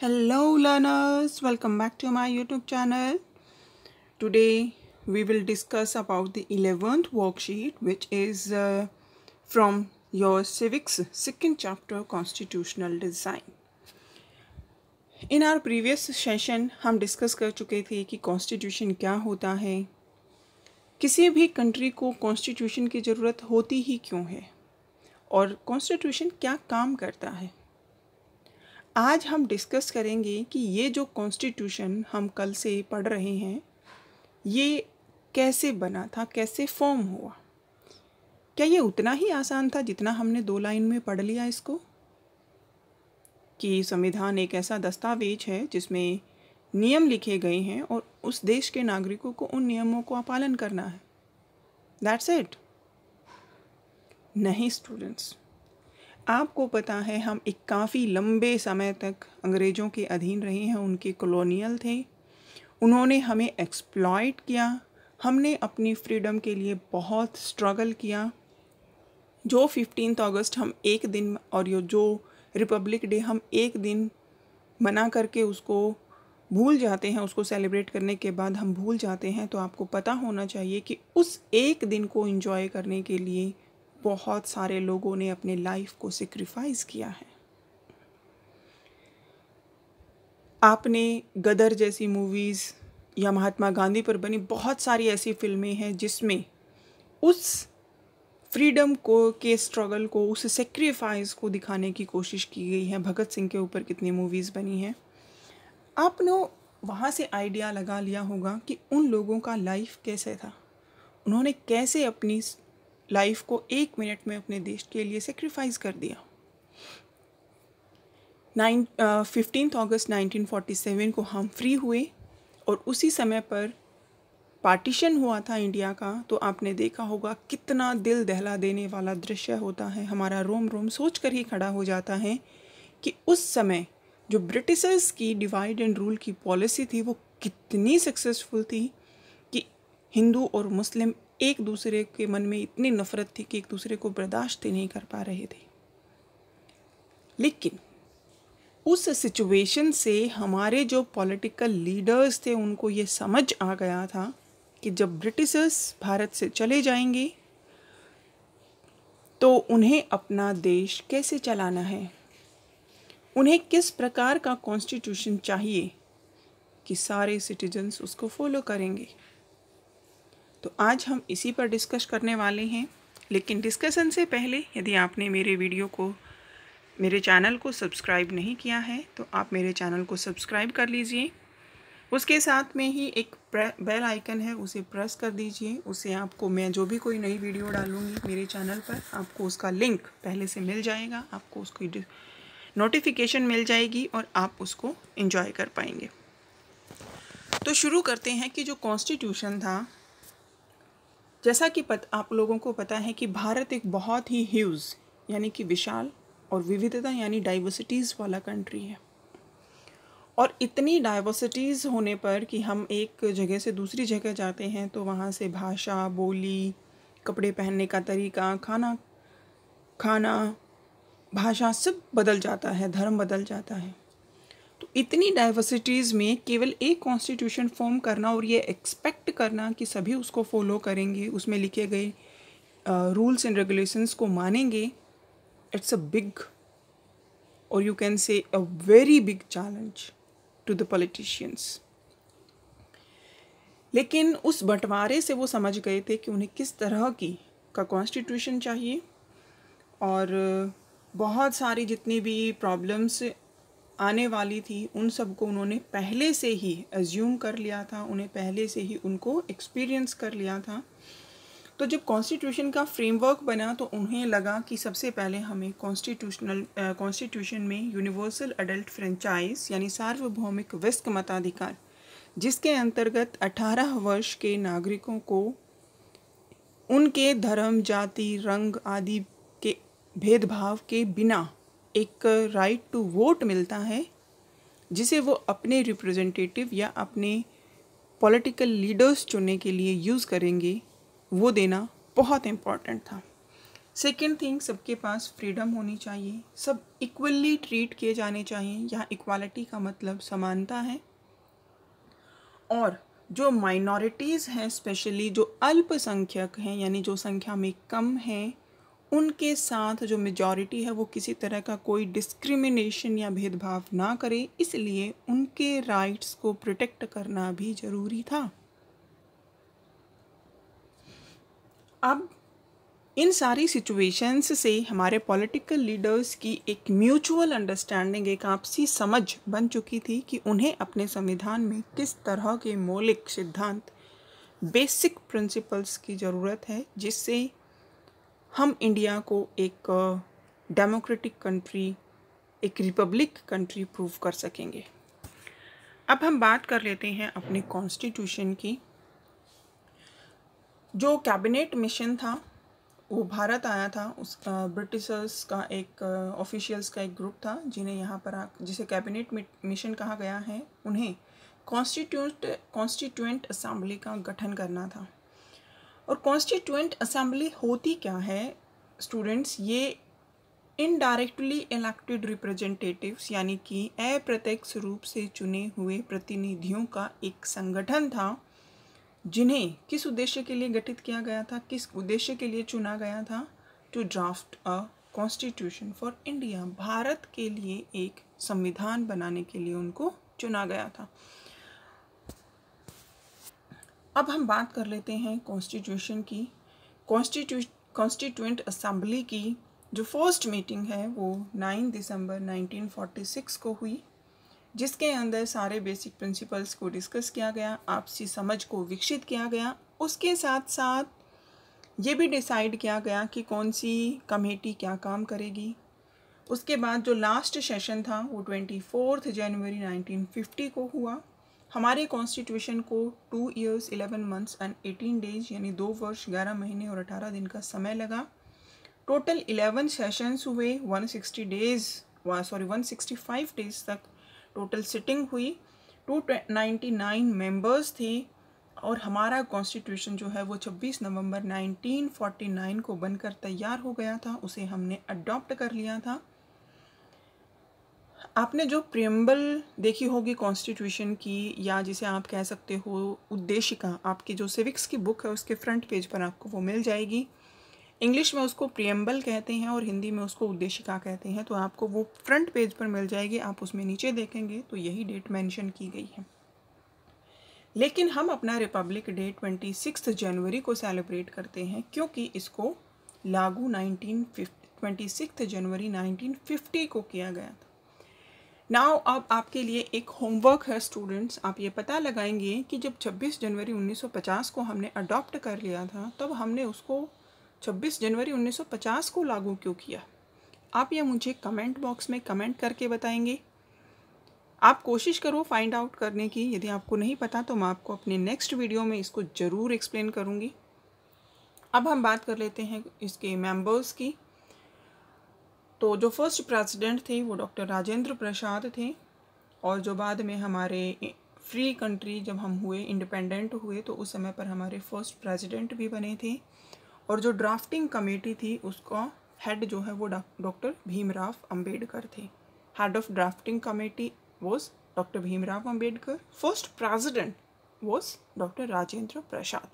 hello learners welcome back to my youtube channel today we will discuss about the 11th worksheet which is uh, from your civics second chapter constitutional design in our previous session हम discuss कर चुके थे कि constitution क्या होता है किसी भी country को constitution की ज़रूरत होती ही क्यों है और constitution क्या काम करता है आज हम डिस्कस करेंगे कि ये जो कॉन्स्टिट्यूशन हम कल से पढ़ रहे हैं ये कैसे बना था कैसे फॉर्म हुआ क्या ये उतना ही आसान था जितना हमने दो लाइन में पढ़ लिया इसको कि संविधान एक ऐसा दस्तावेज है जिसमें नियम लिखे गए हैं और उस देश के नागरिकों को उन नियमों का पालन करना है दैट्स इट नहीं स्टूडेंट्स आपको पता है हम एक काफ़ी लंबे समय तक अंग्रेज़ों के अधीन रहे हैं उनके कॉलोनियल थे उन्होंने हमें एक्सप्लॉयट किया हमने अपनी फ्रीडम के लिए बहुत स्ट्रगल किया जो फिफ्टीन अगस्त हम एक दिन और यो जो रिपब्लिक डे हम एक दिन मना करके उसको भूल जाते हैं उसको सेलिब्रेट करने के बाद हम भूल जाते हैं तो आपको पता होना चाहिए कि उस एक दिन को इन्जॉय करने के लिए बहुत सारे लोगों ने अपने लाइफ को सेक्रीफाइस किया है आपने गदर जैसी मूवीज़ या महात्मा गांधी पर बनी बहुत सारी ऐसी फिल्में हैं जिसमें उस फ्रीडम को के स्ट्रगल को उस सेक्रीफाइस को दिखाने की कोशिश की गई है भगत सिंह के ऊपर कितनी मूवीज़ बनी हैं आपने वहाँ से आइडिया लगा लिया होगा कि उन लोगों का लाइफ कैसे था उन्होंने कैसे अपनी लाइफ को एक मिनट में अपने देश के लिए सेक्रीफाइस कर दिया नाइन फिफ्टीन अगस्त 1947 को हम फ्री हुए और उसी समय पर पार्टीशन हुआ था इंडिया का तो आपने देखा होगा कितना दिल दहला देने वाला दृश्य होता है हमारा रोम रोम सोच कर ही खड़ा हो जाता है कि उस समय जो ब्रिटिशर्स की डिवाइड एंड रूल की पॉलिसी थी वो कितनी सक्सेसफुल थी कि हिंदू और मुस्लिम एक दूसरे के मन में इतनी नफरत थी कि एक दूसरे को बर्दाश्त ही नहीं कर पा रहे थे लेकिन उस सिचुएशन से हमारे जो पॉलिटिकल लीडर्स थे उनको ये समझ आ गया था कि जब ब्रिटिशर्स भारत से चले जाएंगे तो उन्हें अपना देश कैसे चलाना है उन्हें किस प्रकार का कॉन्स्टिट्यूशन चाहिए कि सारे सिटीजन्स उसको फॉलो करेंगे तो आज हम इसी पर डिस्कस करने वाले हैं लेकिन डिस्कशन से पहले यदि आपने मेरे वीडियो को मेरे चैनल को सब्सक्राइब नहीं किया है तो आप मेरे चैनल को सब्सक्राइब कर लीजिए उसके साथ में ही एक बेल आइकन है उसे प्रेस कर दीजिए उसे आपको मैं जो भी कोई नई वीडियो डालूँगी मेरे चैनल पर आपको उसका लिंक पहले से मिल जाएगा आपको उसकी नोटिफिकेशन मिल जाएगी और आप उसको इंजॉय कर पाएंगे तो शुरू करते हैं कि जो कॉन्स्टिट्यूशन था जैसा कि पत, आप लोगों को पता है कि भारत एक बहुत ही ह्यूज यानी कि विशाल और विविधता यानी डाइवर्सिटीज़ वाला कंट्री है और इतनी डाइवर्सिटीज़ होने पर कि हम एक जगह से दूसरी जगह जाते हैं तो वहाँ से भाषा बोली कपड़े पहनने का तरीका खाना खाना भाषा सब बदल जाता है धर्म बदल जाता है तो इतनी डाइवर्सिटीज़ में केवल एक कॉन्स्टिट्यूशन फॉर्म करना और ये एक्सपेक्ट करना कि सभी उसको फॉलो करेंगे उसमें लिखे गए रूल्स एंड रेगुलेशंस को मानेंगे इट्स अ बिग और you can say a very big challenge to the politicians लेकिन उस बंटवारे से वो समझ गए थे कि उन्हें किस तरह की का कॉन्स्टिट्यूशन चाहिए और बहुत सारी जितनी भी प्रॉब्लम्स आने वाली थी उन सबको उन्होंने पहले से ही एज्यूम कर लिया था उन्हें पहले से ही उनको एक्सपीरियंस कर लिया था तो जब कॉन्स्टिट्यूशन का फ्रेमवर्क बना तो उन्हें लगा कि सबसे पहले हमें कॉन्स्टिट्यूशनल कॉन्स्टिट्यूशन में यूनिवर्सल अडल्ट फ्रेंचाइज यानी सार्वभौमिक विस्क मताधिकार जिसके अंतर्गत 18 वर्ष के नागरिकों को उनके धर्म जाति रंग आदि के भेदभाव के बिना एक राइट टू वोट मिलता है जिसे वो अपने रिप्रेजेंटेटिव या अपने पॉलिटिकल लीडर्स चुनने के लिए यूज़ करेंगे वो देना बहुत इम्पॉर्टेंट था सेकेंड थिंग सबके पास फ्रीडम होनी चाहिए सब इक्वली ट्रीट किए जाने चाहिए यहाँ इक्वालिटी का मतलब समानता है और जो माइनॉरिटीज़ हैं स्पेशली जो अल्पसंख्यक हैं यानी जो संख्या में कम हैं उनके साथ जो मेजॉरिटी है वो किसी तरह का कोई डिस्क्रिमिनेशन या भेदभाव ना करे इसलिए उनके राइट्स को प्रोटेक्ट करना भी ज़रूरी था अब इन सारी सिचुएशंस से हमारे पॉलिटिकल लीडर्स की एक म्यूचुअल अंडरस्टैंडिंग एक आपसी समझ बन चुकी थी कि उन्हें अपने संविधान में किस तरह के मौलिक सिद्धांत बेसिक प्रिंसिपल्स की ज़रूरत है जिससे हम इंडिया को एक डेमोक्रेटिक कंट्री एक रिपब्लिक कंट्री प्रूव कर सकेंगे अब हम बात कर लेते हैं अपने कॉन्स्टिट्यूशन की जो कैबिनेट मिशन था वो भारत आया था उस ब्रिटिशर्स का एक ऑफिशियल्स का एक ग्रुप था जिन्हें यहाँ पर आ, जिसे कैबिनेट मिशन कहा गया है उन्हें कॉन्स्टिट्यूट कॉन्स्टिट्यूंट असम्बली का गठन करना था और कॉन्स्टिट्यूंट असेंबली होती क्या है स्टूडेंट्स ये इनडायरेक्टली इलेक्टेड रिप्रेजेंटेटिव्स यानी कि अप्रत्यक्ष रूप से चुने हुए प्रतिनिधियों का एक संगठन था जिन्हें किस उद्देश्य के लिए गठित किया गया था किस उद्देश्य के लिए चुना गया था to draft a constitution for India Bharat के लिए एक संविधान बनाने के लिए उनको चुना गया था अब हम बात कर लेते हैं कॉन्स्टिट्यूशन की कॉन्स्टिट्यू कॉन्स्टिट्यूंट असम्बली की जो फर्स्ट मीटिंग है वो 9 दिसंबर 1946 को हुई जिसके अंदर सारे बेसिक प्रिंसिपल्स को डिस्कस किया गया आपसी समझ को विकसित किया गया उसके साथ साथ ये भी डिसाइड किया गया कि कौन सी कमेटी क्या काम करेगी उसके बाद जो लास्ट सेशन था वो ट्वेंटी फोर्थ जनवरी नाइनटीन को हुआ हमारे कॉन्स्टिट्यूशन को two years eleven months and eighteen days यानी दो वर्ष ग्यारह महीने और अठारह दिन का समय लगा टोटल इलेवन सेशंस हुए one sixty days sorry one sixty five days तक टोटल सिटिंग हुई टू नाइन्टी नाइन मेम्बर्स थे और हमारा कॉन्स्टिट्यूशन जो है वो 26 नवंबर 1949 को बनकर तैयार हो गया था उसे हमने अडॉप्ट कर लिया था आपने जो प्रियम्बल देखी होगी कॉन्स्टिट्यूशन की या जिसे आप कह सकते हो उद्देशिका आपकी जो सिविक्स की बुक है उसके फ्रंट पेज पर आपको वो मिल जाएगी इंग्लिश में उसको प्रियम्बल कहते हैं और हिंदी में उसको उद्देशिका कहते हैं तो आपको वो फ्रंट पेज पर मिल जाएगी आप उसमें नीचे देखेंगे तो यही डेट मैंशन की गई है लेकिन हम अपना रिपब्लिक डे ट्वेंटी सिक्स जनवरी को सेलिब्रेट करते हैं क्योंकि इसको लागू नाइनटीन फिफ्टी ट्वेंटी सिक्स जनवरी नाइनटीन फिफ्टी को किया गया था नाउ अब आपके लिए एक होमवर्क है स्टूडेंट्स आप ये पता लगाएंगे कि जब 26 जनवरी 1950 को हमने अडॉप्ट कर लिया था तब हमने उसको 26 जनवरी 1950 को लागू क्यों किया आप ये मुझे कमेंट बॉक्स में कमेंट करके बताएंगे आप कोशिश करो फाइंड आउट करने की यदि आपको नहीं पता तो मैं आपको अपने नेक्स्ट वीडियो में इसको ज़रूर एक्सप्लेन करूँगी अब हम बात कर लेते हैं इसके मेम्बर्स की तो जो फर्स्ट प्रेसिडेंट थे वो डॉक्टर राजेंद्र प्रसाद थे और जो बाद में हमारे फ्री कंट्री जब हम हुए इंडिपेंडेंट हुए तो उस समय पर हमारे फर्स्ट प्रेसिडेंट भी बने थे और जो ड्राफ्टिंग कमेटी थी उसका हेड जो है वो डॉक्टर भीमराव अंबेडकर थे head of drafting committee was doctor Bhimrao Ambedkar first president was doctor Rajendra Prasad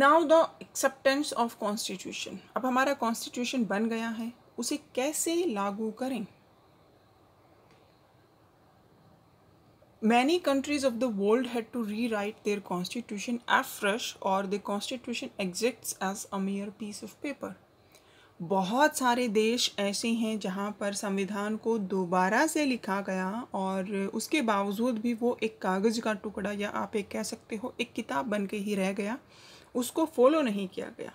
now the acceptance of constitution अब हमारा कॉन्स्टिट्यूशन बन गया है उसे कैसे लागू करें countries of the world had to rewrite their constitution afresh और the constitution exists as a mere piece of paper बहुत सारे देश ऐसे हैं जहाँ पर संविधान को दोबारा से लिखा गया और उसके बावजूद भी वो एक कागज़ का टुकड़ा या आप एक कह सकते हो एक किताब बन के ही रह गया उसको फॉलो नहीं किया गया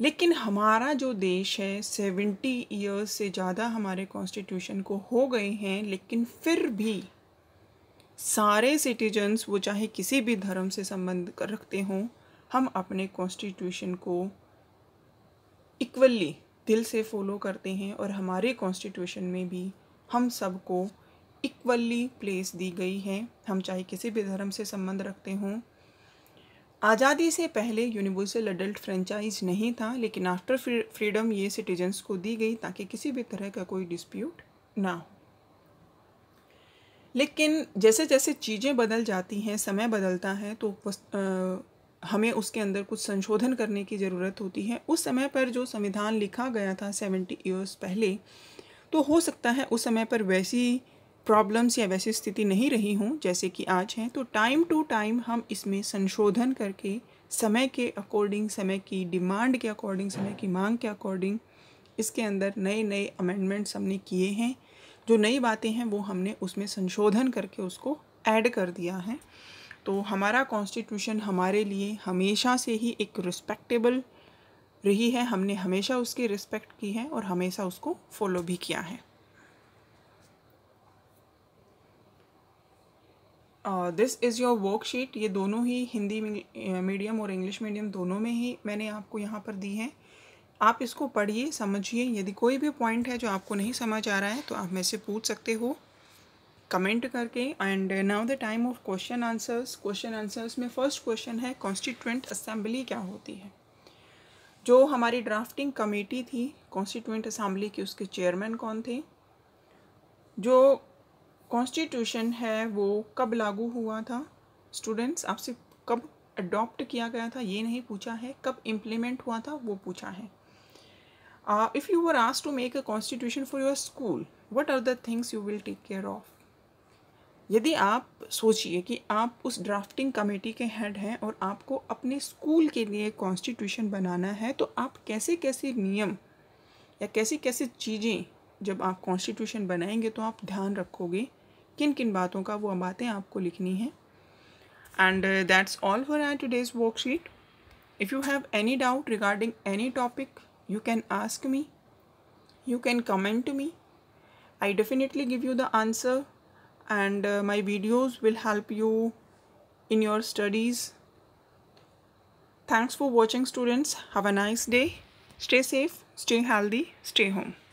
लेकिन हमारा जो देश है सेवेंटी ईयर्स से ज़्यादा हमारे कॉन्स्टिट्यूशन को हो गए हैं लेकिन फिर भी सारे सिटीजन्स वो चाहे किसी भी धर्म से संबंध कर रखते हों हम अपने कॉन्स्टिट्यूशन को इक्वली दिल से फॉलो करते हैं और हमारे कॉन्स्टिट्यूशन में भी हम सबको इक्वली प्लेस दी गई है हम चाहे किसी भी धर्म से संबंध रखते हों आज़ादी से पहले यूनिवर्सल अडल्ट फ्रेंचाइज नहीं था लेकिन आफ्टर फ्रीडम ये सिटीजन्स को दी गई ताकि किसी भी तरह का कोई डिस्प्यूट ना हो लेकिन जैसे जैसे चीज़ें बदल जाती हैं समय बदलता है तो आ, हमें उसके अंदर कुछ संशोधन करने की ज़रूरत होती है उस समय पर जो संविधान लिखा गया था सेवेंटी ईयर्स पहले तो हो सकता है उस समय पर वैसी प्रॉब्लम्स या वैसी स्थिति नहीं रही हूँ जैसे कि आज हैं तो टाइम टू टाइम हम इसमें संशोधन करके समय के अकॉर्डिंग समय की डिमांड के अकॉर्डिंग समय की मांग के अकॉर्डिंग इसके अंदर नए नए अमेंडमेंट्स हमने किए हैं जो नई बातें हैं वो हमने उसमें संशोधन करके उसको ऐड कर दिया है तो हमारा कॉन्स्टिट्यूशन हमारे लिए हमेशा से ही एक रिस्पेक्टेबल रही है हमने हमेशा उसकी रिस्पेक्ट की है और हमेशा उसको फॉलो भी किया है दिस इज़ योर वर्कशीट ये दोनों ही हिंदी मीडियम और इंग्लिश मीडियम दोनों में ही मैंने आपको यहाँ पर दी है आप इसको पढ़िए समझिए यदि कोई भी पॉइंट है जो आपको नहीं समझ आ रहा है तो आप मेरे से पूछ सकते हो कमेंट करके and now the time of question answers question answers में फर्स्ट क्वेश्चन है कॉन्स्टिट्यूंट असेंबली क्या होती है जो हमारी ड्राफ्टिंग कमेटी थी कॉन्स्टिट्यूंट असेंबली के उसके चेयरमैन कौन थे जो कॉन्स्टिट्यूशन है वो कब लागू हुआ था स्टूडेंट्स आपसे कब अडॉप्ट किया गया था ये नहीं पूछा है कब इम्प्लीमेंट हुआ था वो पूछा है if you were asked to make a constitution for your school what are the things you will take care of यदि आप सोचिए कि आप उस ड्राफ्टिंग कमेटी के हेड हैं और आपको अपने स्कूल के लिए कॉन्स्टिट्यूशन बनाना है तो आप कैसे कैसे नियम या कैसी कैसी चीज़ें जब आप कॉन्स्टिट्यूशन बनाएंगे तो आप ध्यान रखोगे किन किन बातों का वो बातें आपको लिखनी हैं and that's all for two days worksheet if you have any doubt regarding any topic you can ask me you can comment me I definitely give you the answer and my videos will help you in your studies thanks for watching students have a nice day stay safe stay healthy stay home